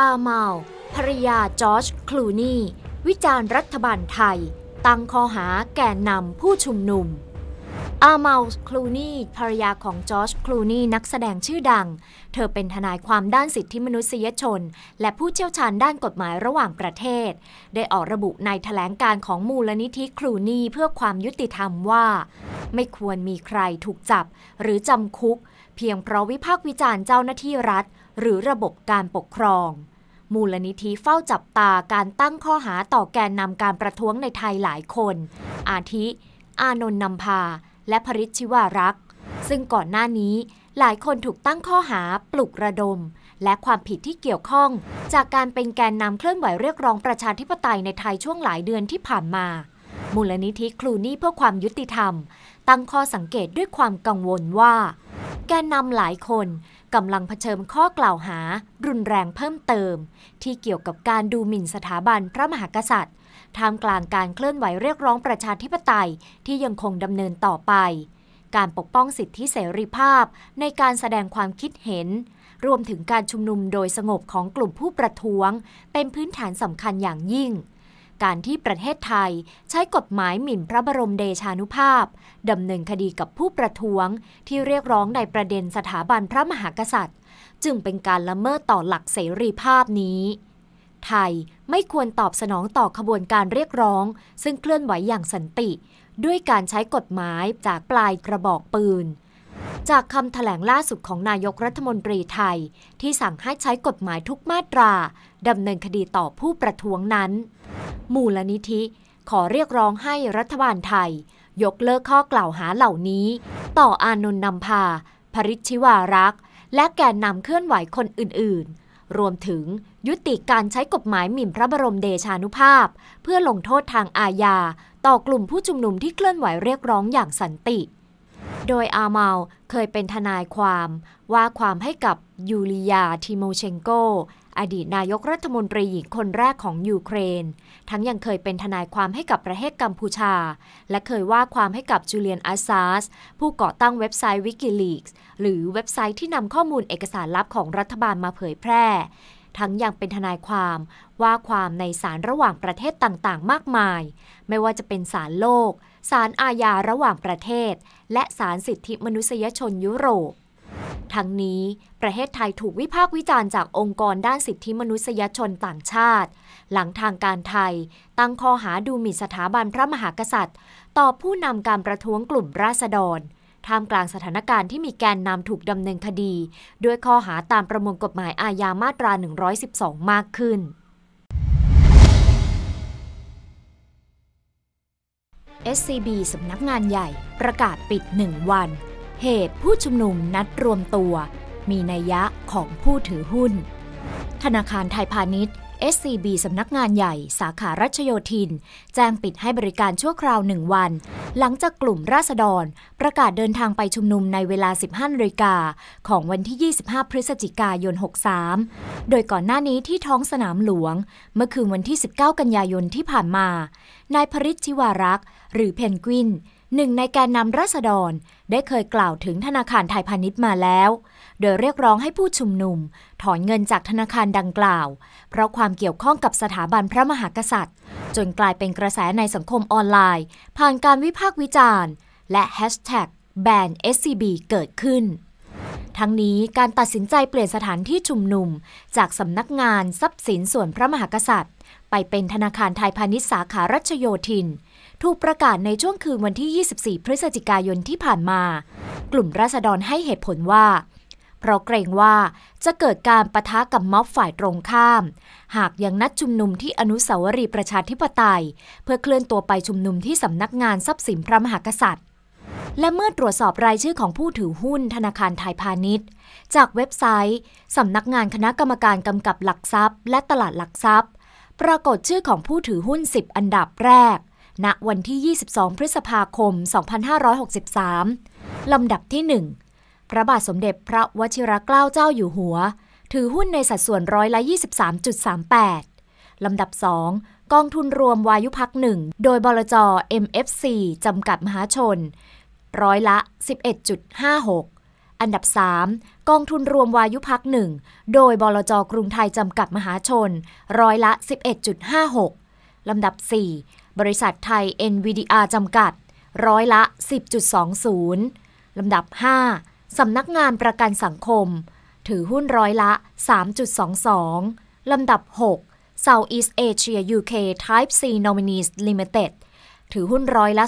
อาเมาภรยาจอร์จ คลูนีวิจารณ์รัฐบาลไทย ตั้งข้อหาแก่นำผู้ชุมนุม อาเมาคลูนีภรยาของจอร์จ คลูนีนักแสดงชื่อดัง เธอเป็นทนายความด้านสิทธิมนุษยชน และผู้เชี่ยวชาญด้านกฎหมายระหว่างประเทศ ได้ออกระบุในแถลงการของมูลนิธิคลูนีเพื่อความยุติธรรมว่า ไม่ควรมีใครถูกจับหรือจำคุก เพียงเพราะวิพากษ์วิจารณ์เจ้าหน้าที่รัฐหรือระบบการปกครอง มูลนิธิเฝ้าจับตาการตั้งข้อหาต่อแกนนำการประท้วงในไทยหลายคน อาทิ อานนท์นำพาและพริชชิวารักซึ่งก่อนหน้านี้ หลายคนถูกตั้งข้อหาปลุกระดม และความผิดที่เกี่ยวข้อง จากการเป็นแกนนำเคลื่อนไหวเรียกร้องประชาธิปไตยในไทยช่วงหลายเดือนที่ผ่านมา มูลนิธิครูนี่เพื่อความยุติธรรม ตั้งข้อสังเกตด้วยความกังวลว่า แกนนำหลายคนกำลังเผชิญข้อกล่าวหารุนแรงเพิ่มเติม ที่เกี่ยวกับการดูหมิ่นสถาบันพระมหากษัตริย์ท่ามกลางการเคลื่อนไหวเรียกร้องประชาธิปไตย ที่ยังคงดำเนินต่อไป การปกป้องสิทธิเสรีภาพในการแสดงความคิดเห็น รวมถึงการชุมนุมโดยสงบของกลุ่มผู้ประท้วง เป็นพื้นฐานสำคัญอย่างยิ่งการที่ประเทศไทยใช้กฎหมายหมิ่นพระบรมเดชานุภาพดำเนินคดีกับผู้ประท้วงที่เรียกร้องในประเด็นสถาบันพระมหากษัตริย์ จึงเป็นการละเมิดต่อหลักเสรีภาพนี้ ไทยไม่ควรตอบสนองต่อขบวนการเรียกร้อง ซึ่งเคลื่อนไหวอย่างสันติ ด้วยการใช้กฎหมายจากปลายกระบอกปืน จากคำถแถลงล่าสุดของนายกรัฐมนตรีไทย ที่สั่งให้ใช้กฎหมายทุกมาตราดำเนินคดีต่อผู้ประท้วงนั้น มูลนิธิขอเรียกร้องให้รัฐบาลไทย ยกเลิกข้อกล่าวหาเหล่านี้ ต่ออานนนำพาภริชิวารักษ์ และแกนนำเคลื่อนไหวคนอื่นๆ รวมถึงยุติการใช้กฎหมายหมิ่นพระบรมเดชานุภาพเพื่อลงโทษทางอาญา ต่อกลุ่มผู้ชุมนุมที่เคลื่อนไหวเรียกร้องอย่างสันติ โดยอาเมาเคยเป็นทนายความว่าความให้กับยูริยาทิโมเชนโกอดีตนายกรัฐมนตรีหญิงคนแรกของยูเครน ทั้งยังเคยเป็นทนายความให้กับประเทศกัมพูชา และเคยว่าความให้กับจูเลียนอาซาสผู้ก่อตั้งเว็บไซต์วิกิลีกส์หรือเว็บไซต์ที่นำข้อมูลเอกสารลับของรัฐบาลมาเผยแพร่ ทั้งยังเป็นทนายความ ว่าความในศาลระหว่างประเทศต่าง ๆ มากมาย ไม่ว่าจะเป็นศาลโลกศาลอาญาระหว่างประเทศ และศาลสิทธิมนุษยชนยุโรปทั้งนี้ ประเทศไทยถูกวิพากษ์วิจารณ์จากองค์กรด้านสิทธิมนุษยชนต่างชาติ หลังทางการไทย ตั้งข้อหาดูหมิ่นสถาบันพระมหากษัตริย์ ต่อผู้นำการประท้วงกลุ่มราษฎรท่ามกลางสถานการณ์ที่มีแกนนำถูกดำเนินคดี ด้วยข้อหาตามประมวลกฎหมายอาญามาตรา 112 มากขึ้น SCB สำนักงานใหญ่ประกาศปิด 1 วันเหตุผู้ชุมนุมนัดรวมตัว มีนัยยะของผู้ถือหุ้น ธนาคารไทยพาณิชย์ SCB สำนักงานใหญ่สาขารัชโยธิน แจ้งปิดให้บริการชั่วคราวหนึ่งวัน หลังจากกลุ่มราษฎรประกาศเดินทางไปชุมนุมในเวลา 15นาฬิกาของวันที่ 25 พฤศจิกายน 63 โดยก่อนหน้านี้ที่ท้องสนามหลวง เมื่อคืนวันที่ 19 กันยายนที่ผ่านมานายพริชชิวารักษ์หรือเพนกวินหนึ่งในแกนนำรัษฎร ได้เคยกล่าวถึงธนาคารไทยพาณิชย์มาแล้ว โดยเรียกร้องให้ผู้ชุมนุม ถอนเงินจากธนาคารดังกล่าว เพราะความเกี่ยวข้องกับสถาบันพระมหากษัตริย์ จนกลายเป็นกระแสในสังคมออนไลน์ ผ่านการวิพากษ์วิจารณ์ และแฮชแท็กแบน SCB เกิดขึ้น ทั้งนี้การตัดสินใจเปลี่ยนสถานที่ชุมนุมจากสำนักงานทรัพย์สินส่วนพระมหากษัตริย์ ไปเป็นธนาคารไทยพาณิชย์สาขารัชโยธินถูกประกาศในช่วงคืน วันที่ 24 พฤศจิกายนที่ผ่านมา กลุ่มราษฎรให้เหตุผลว่า เพราะเกรงว่าจะเกิดการประทะกับม็อบฝ่ายตรงข้าม หากยังนัดชุมนุมที่อนุสาวรีย์ประชาธิปไตย เพื่อเคลื่อนตัวไปชุมนุมที่สำนักงานทรัพย์สินพระมหากษัตริย์ และเมื่อตรวจสอบรายชื่อของผู้ถือหุ้นธนาคารไทยพาณิชย์ จากเว็บไซต์สำนักงานคณะกรรมการกำกับหลักทรัพย์ และตลาดหลักทรัพย์ ปรากฏชื่อของผู้ถือหุ้น10อันดับแรกณวันที่ 22 พฤษภาคม 2563ลำดับที่1พระบาทสมเด็จพระวชิรเกล้าเจ้าอยู่หัว ถือหุ้นในสัดส่วนร้อยละ 23.38ลำดับ 2 กองทุนรวมวายุพักหนึ่ง โดยบลจ MFC จำกัดมหาชน ร้อยละ 11.56 อันดับ3กองทุนรวมวายุพักหนึ่ง โดยบลจกรุงไทย จำกัดมหาชน ร้อยละ 11.56ลำดับ 4บริษัทไทย NVDR จำกัด ร้อยละ 10.20 ลำดับ 5 สำนักงานประกันสังคม ถือหุ้นร้อยละ 3.22 ลำดับ 6 Southeast Asia UK Type C Nominees Limited ถือหุ้นร้อยละ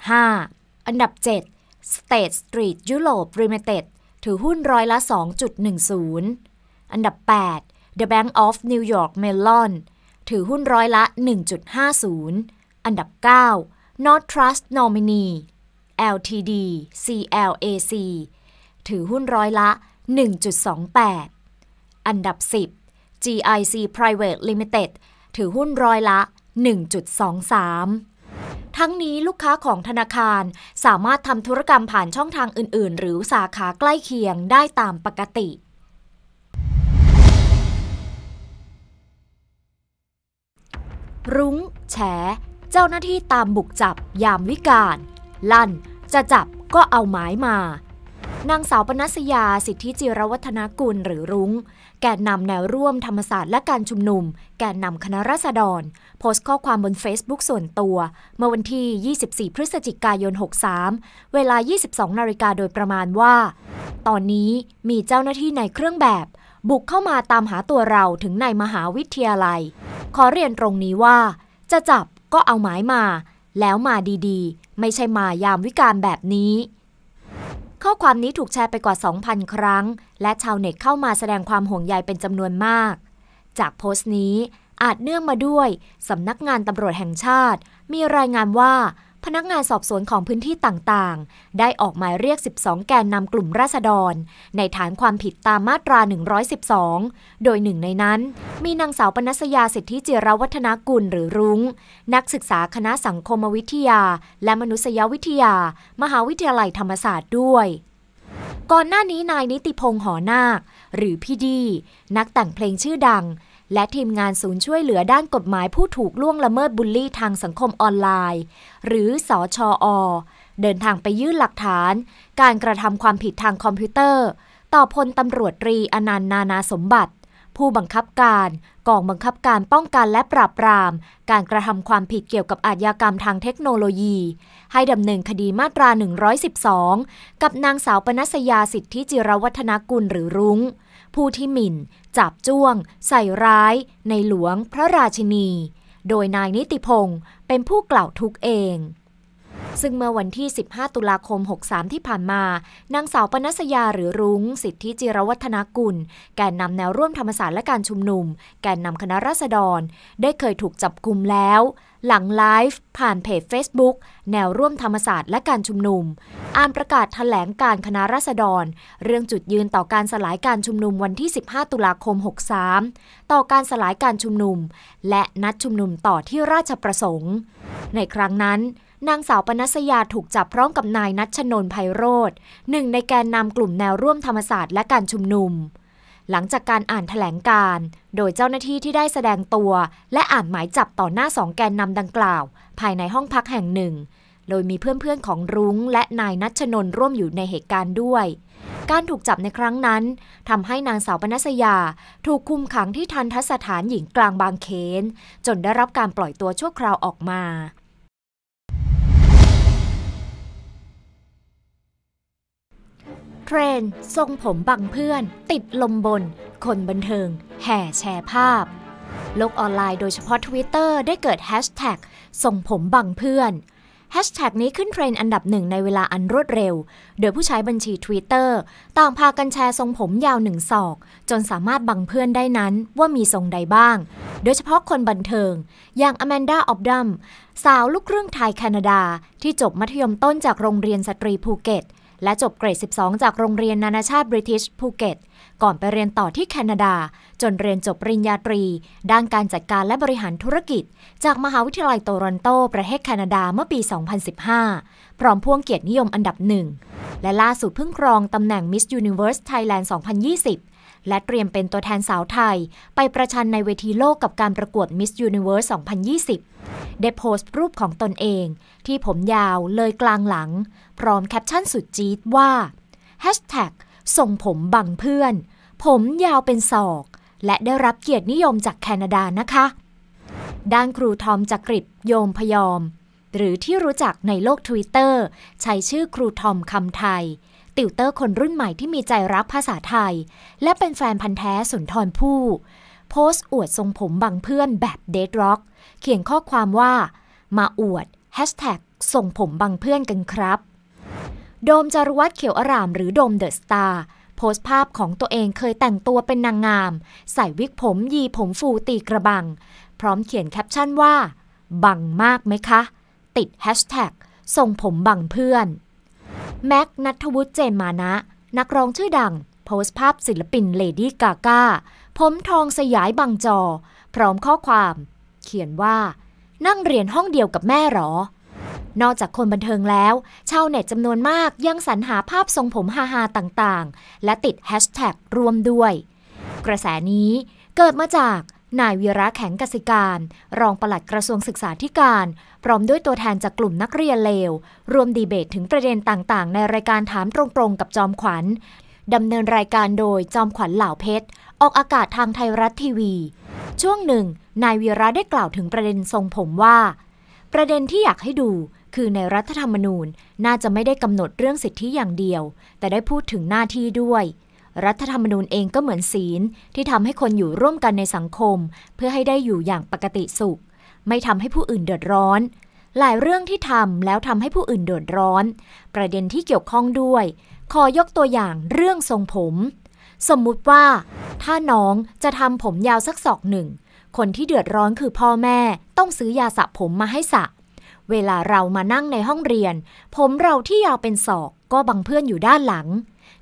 2.75 อันดับ 7 State Street Europe Limited ถือหุ้นร้อยละ 2.10 อันดับ 8 The Bank of New York Mellon ถือหุ้นร้อยละ 1.50 อันดับ 9 North Trust Nominee LTD CLAC ถือหุ้นร้อยละ 1.28 อันดับ 10 GIC Private Limited ถือหุ้นร้อยละ 1.23 ทั้งนี้ลูกค้าของธนาคารสามารถทำธุรกรรมผ่านช่องทางอื่น ๆ หรือสาขาใกล้เคียงได้ตามปกติรุ้ง แฉ เจ้าหน้าที่ตามบุกจับ ยามวิกาล ลั่น จะจับก็เอาหมายมา นางสาวปนัสยาสิทธิจิรวัฒนกุลหรือรุง้ง แกนนำแนวร่วมธรรมศาสตร์และการชุมนุม แกนนำคณะราษฎร โพสต์ข้อความบน Facebook ส่วนตัว เมื่อวันที่ 24 พฤศจิกายน 63 เวลา 22นาฬิกาโดยประมาณว่า ตอนนี้มีเจ้าหน้าที่ในเครื่องแบบบุกเข้ามาตามหาตัวเราถึงในมหาวิทยาลัย ขอเรียนตรงนี้ว่า จะจับก็เอาหมายมา แล้วมาดีๆ ไม่ใช่มายามวิการแบบนี้ ข้อความนี้ถูกแชร์ไปกว่า 2,000 ครั้ง และชาวเน็ตเข้ามาแสดงความห่วงใยเป็นจำนวนมาก จากโพสต์นี้อาจเนื่องมาด้วยสำนักงานตำรวจแห่งชาติ มีรายงานว่าพนักงานสอบสวนของพื้นที่ต่างๆ ได้ออกหมายเรียก 12 แกนนำกลุ่มราษฎรในฐานความผิดตามมาตรา 112 โดยหนึ่งในนั้น มีนางสาวปนัสยาสิทธิจรวัฒนากุลหรือรุง้ง นักศึกษาคณะสังคมวิทยา และมนุษยวิทยา มหาวิทยาลัยธรรมศาสตร์ด้วย ก่อนหน้านี้นายนิติพงษ์หอนาคหรือพี่ดี นักแต่งเพลงชื่อดังและทีมงานศูนย์ช่วยเหลือด้านกฎหมายผู้ถูกล่วงละเมิดบูลลี่ทางสังคมออนไลน์ หรือสอชออเดินทางไปยื่นหลักฐาน การกระทำความผิดทางคอมพิวเตอร์ ต่อพลตำรวจตรีอนันต์นานาสมบัติ ผู้บังคับการกองบังคับการป้องกันและปราบปราม การกระทำความผิดเกี่ยวกับอาชญากรรมทางเทคโนโลยีให้ดำเนินคดีมาตรา112กับนางสาวปนัสยาสิทธิจิรวัฒนกุลหรือรุง้งผู้ที่หมิ่น จับจ้วง ใส่ร้ายในหลวงพระราชินี โดยนายนิติพงศ์เป็นผู้กล่าวทุกเอง ซึ่งเมื่อวันที่ 15 ตุลาคม 63 ที่ผ่านมา นางสาวปนัสยาหรือรุง้งสิทธิจิรวัฒนกุล แกนนำแนวร่วมธรรมศาสตร์และการชุมนุม แกนนำคณะราษฎร ได้เคยถูกจับกลุมแล้วหลังไลฟ์ผ่านเพจ Facebook แนวร่วมธรรมศาสตร์และการชุมนุมอ่านประกาศถแถลงการคณะรัษฎร เรื่องจุดยืนต่อการสลายการชุมนุมวันที่ 15 ตุลาคม 63 ต่อการสลายการชุมนุม และนัดชุมนุมต่อที่ราชประสงค์ ในครั้งนั้น นางสาวปนัสยาถูกจับพร้อมกับนายนัชนนไพโรธหนึ่งในแกนนำกลุ่มแนวร่วมธรรมศาสตร์และการชุมนุมหลังจากการอ่านถแถลงการ โดยเจ้าหน้าที่ที่ได้แสดงตัว และอ่านหมายจับต่อหน้าสองแกนนำดังกล่าว ภายในห้องพักแห่งหนึ่ง โดยมีเพื่อนๆ ของรุ้ง และนายนัชนนร่วมอยู่ในเหตุการณ์ด้วย การถูกจับในครั้งนั้นทำให้นางสาวปนัสยา ถูกคุมขังที่ทันทสถานหญิงกลางบางเขน จนได้รับการปล่อยตัวชั่วคราวออกมาเทรนทรงผมบังเพื่อน ติดลมบน คนบันเทิง แห่แชร์ภาพ โลกออนไลน์โดยเฉพาะ Twitter ได้เกิดแฮชแท็กทรงผมบังเพื่อนแฮชแท็กนี้ขึ้นเทรนอันดับหนึ่งในเวลาอันรวดเร็วโดยผู้ใช้บัญชี Twitter ต่างพากันแชร์ทรงผมยาวหนึ่งศอก จนสามารถบังเพื่อนได้นั้นว่ามีทรงใดบ้าง โดยเฉพาะคนบันเทิง อย่างอแมนดาออบดัมสาวลูกครึ่งไทยแคนาดาที่จบมัธยมต้นจากโรงเรียนสตรีภูเก็ตและจบเกรด 12 จากโรงเรียนนานาชาติ บริทิช ภูเก็ตก่อนไปเรียนต่อที่แคนาดา จนเรียนจบปริญญาตรี ด้านการจัดการและบริหารธุรกิจ จากมหาวิทยาลัยโตรอนโต ประเทศแคนาดาเมื่อปี 2015 พร้อมพ่วงเกียรตินิยมอันดับหนึ่งและล่าสุดเพิ่งครองตำแหน่ง Miss Universe Thailand 2020 และเตรียมเป็นตัวแทนสาวไทย ไปประชันในเวทีโลกกับการประกวด Miss Universe 2020 ได้โพสต์รูปของตนเองที่ผมยาวเลยกลางหลังพร้อมแคปชั่นสุดจี๊ดว่า Hashtag ส่งผมบังเพื่อน ผมยาวเป็นศอก และได้รับเกียรตินิยมจากแคนาดานะคะ ด้านครูทอมจักริดโยมพยอม หรือที่รู้จักในโลกทวิตเตอร์ใช้ชื่อครูทอมคำไทย ติวเตอร์คนรุ่นใหม่ที่มีใจรักภาษาไทย และเป็นแฟนพันธ์แท้สุนทรผู้โพสต์อวดทรงผมบังเพื่อนแบบเดดร็อกเขียนข้อความว่า มาอวดแฮชแท็กส่งผมบังเพื่อนกันครับโดมจารวัตรเขียวอารามหรือโดมเดอะสตาร์โพสต์ภาพของตัวเองเคยแต่งตัวเป็นนางงาม ใส่วิกผมยีผมฟูตีกระบัง พร้อมเขียนแคปชั่นว่า บังมากไหมคะ ติดแฮชแท็กทรงผมบังเพื่อน แม็กนัทวุฒิเจมานะ นักร้องชื่อดัง โพสต์ภาพศิลปินเลดี้กาก้าผมทองสยายบังจอ พร้อมข้อความ เขียนว่า นั่งเรียนห้องเดียวกับแม่หรอนอกจากคนบันเทิงแล้วชาวเน็ตจำนวนมากยังสรรหาภาพทรงผมฮาฮาต่างๆ และติดแฮชแท็กรวมด้วย กระแสนี้เกิดมาจากนายวีระแข็งกสิการ รองปลัดกระทรวงศึกษาธิการ พร้อมด้วยตัวแทนจากกลุ่มนักเรียนเลวรวมดีเบตถึงประเด็นต่างๆ ในรายการถามตรงๆกับจอมขวัญดำเนินรายการโดยจอมขวัญเหล่าเพชรออกอากาศทางไทยรัฐทีวี ช่วงหนึ่ง นายวีระได้กล่าวถึงประเด็นทรงผมว่า ประเด็นที่อยากให้ดูคือในรัฐธรรมนูญน่าจะไม่ได้กำหนดเรื่องสิทธิอย่างเดียว แต่ได้พูดถึงหน้าที่ด้วย รัฐธรรมนูญเองก็เหมือนศีลที่ทำให้คนอยู่ร่วมกันในสังคม เพื่อให้ได้อยู่อย่างปกติสุข ไม่ทำให้ผู้อื่นเดือดร้อน หลายเรื่องที่ทำแล้วทำให้ผู้อื่นเดือดร้อน ประเด็นที่เกี่ยวข้องด้วยขอยกตัวอย่างเรื่องทรงผม สมมุติว่า ถ้าน้องจะทำผมยาวสักศอกหนึ่งคนที่เดือดร้อนคือพ่อแม่ ต้องซื้อยาสระผมมาให้สระเวลาเรามานั่งในห้องเรียน ผมเราที่ยาวเป็นศอกก็บังเพื่อนอยู่ด้านหลัง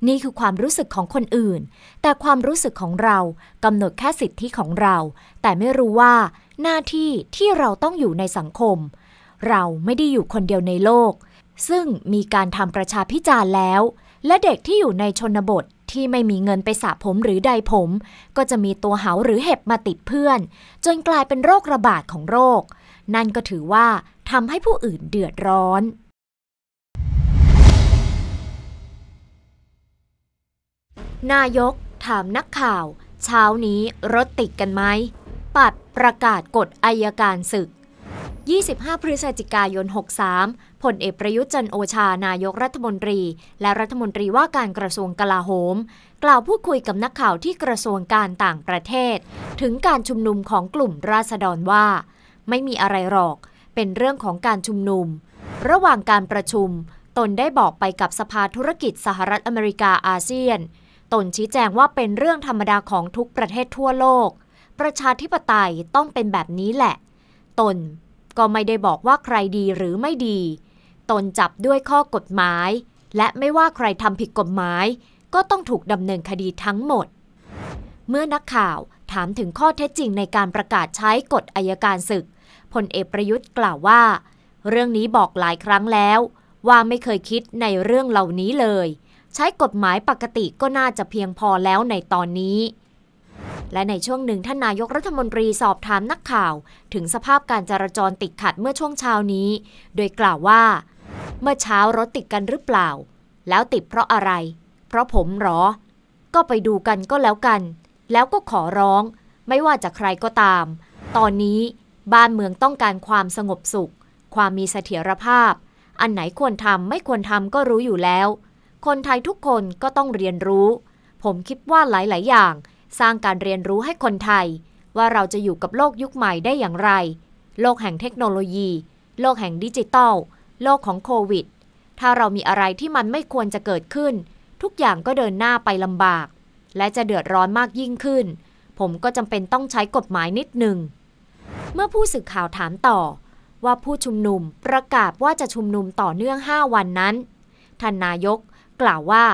นี่คือความรู้สึกของคนอื่น แต่ความรู้สึกของเรากำหนดแค่สิทธิของเรา แต่ไม่รู้ว่า หน้าที่ที่เราต้องอยู่ในสังคม เราไม่ได้อยู่คนเดียวในโลก ซึ่งมีการทำประชาพิจารณ์แล้ว และเด็กที่อยู่ในชนบทที่ไม่มีเงินไปสระผมหรือใดผม ก็จะมีตัวเหาหรือเห็บมาติดเพื่อน จนกลายเป็นโรคระบาดของโรคนั่นก็ถือว่าทำให้ผู้อื่นเดือดร้อน นายกถามนักข่าว เช้านี้รถติดกันไหมปัดประกาศกฎอายการศึก 25 พฤศจิกายน63ผลเอกประยุทธ์จันโอชานายกรัฐมนตรี และรัฐมนตรีว่าการกระทรวงกลาโหม กล่าวพูดคุยกับนักข่าวที่กระทรวงการต่างประเทศ ถึงการชุมนุมของกลุ่มราษฎรว่าไม่มีอะไรหรอกเป็นเรื่องของการชุมนุม ระหว่างการประชุม ตนได้บอกไปกับสภาธุรกิจสหรัฐอเมริกาอาเซียน ตนชี้แจงว่าเป็นเรื่องธรรมดาของทุกประเทศทั่วโลก ประชาธิปไตยต้องเป็นแบบนี้แหละ ตน ก็ไม่ได้บอกว่าใครดีหรือไม่ดี ตนจับด้วยข้อกฎหมาย และไม่ว่าใครทำผิดกฎหมายก็ต้องถูกดำเนินคดีทั้งหมด เมื่อนักข่าวถามถึงข้อเท็จจริงในการประกาศใช้กฎอายการศึก พลเอกประยุทธ์กล่าวว่า เรื่องนี้บอกหลายครั้งแล้ว ว่าไม่เคยคิดในเรื่องเหล่านี้เลย ใช้กฎหมายปกติก็น่าจะเพียงพอแล้วในตอนนี้ และในช่วงหนึ่ง ท่านนายกรัฐมนตรีสอบถามนักข่าวถึงสภาพการจราจรติดขัดเมื่อช่วงเช้านี้ โดยกล่าวว่า เมื่อเช้ารถติดกันหรือเปล่า แล้วติดเพราะอะไร เพราะผมหรอ ก็ไปดูกันก็แล้วกันแล้วก็ขอร้องไม่ว่าจะใครก็ตาม ตอนนี้บ้านเมืองต้องการความสงบสุข ความมีเสถียรภาพ อันไหนควรทำไม่ควรทำก็รู้อยู่แล้ว คนไทยทุกคนก็ต้องเรียนรู้ ผมคิดว่าหลายๆอย่าง สร้างการเรียนรู้ให้คนไทย ว่าเราจะอยู่กับโลกยุคใหม่ได้อย่างไร โลกแห่งเทคโนโลยี โลกแห่งดิจิตอลโลกของโควิด ถ้าเรามีอะไรที่มันไม่ควรจะเกิดขึ้น ทุกอย่างก็เดินหน้าไปลำบากและจะเดือดร้อนมากยิ่งขึ้น ผมก็จำเป็นต้องใช้กฎหมายนิดหนึ่ง เมื่อผู้สื่อข่าวถามต่อ ว่าผู้ชุมนุม ประกาศว่าจะชุมนุมต่อเนื่อง 5 วันนั้น ท่านนายกกล่าวว่า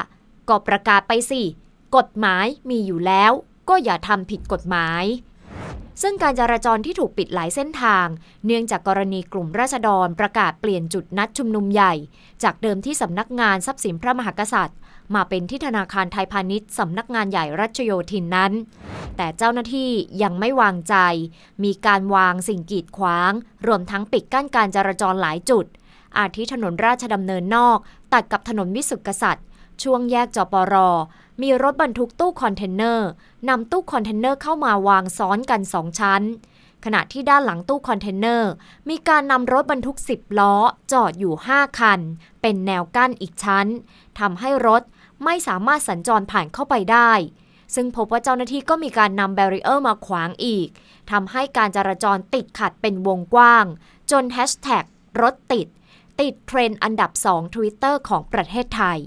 ก็ประกาศไปสิ กฎหมายมีอยู่แล้ว ก็อย่าทำผิดกฎหมาย ซึ่งการจราจรที่ถูกปิดหลายเส้นทาง เนื่องจากกรณีกลุ่มราษฎรประกาศเปลี่ยนจุดนัดชุมนุมใหญ่ จากเดิมที่สำนักงานทรัพย์สินพระมหากษัตริย์มาเป็นที่ธนาคารไทยพาณิชย์สำนักงานใหญ่รัชโยธินนั้น แต่เจ้าหน้าที่ยังไม่วางใจ มีการวางสิ่งกีดขวาง รวมทั้งปิดกั้นการจราจรหลายจุด อาทิถนนราชดำเนินนอก ตัดกับถนนวิสุทธิกษัตริย์ ช่วงแยกจปร มีรถบรรทุกตู้คอนเทนเนอร์นำตู้คอนเทนเนอร์เข้ามาวางซ้อนกันสองชั้น ขณะที่ด้านหลังตู้คอนเทนเนอร์มีการนำรถบรรทุก10ล้อจอดอยู่ 5 คัน เป็นแนวกั้นอีกชั้นทำให้รถไม่สามารถสัญจรผ่านเข้าไปได้ ซึ่งพบว่าเจ้าหน้าที่ก็มีการนำแบริเออร์มาขวางอีก ทำให้การจราจรติดขัดเป็นวงกว้าง จนแฮชแท็กรถติด ติดเทรนด์อันดับ 2 Twitter ของประเทศไทย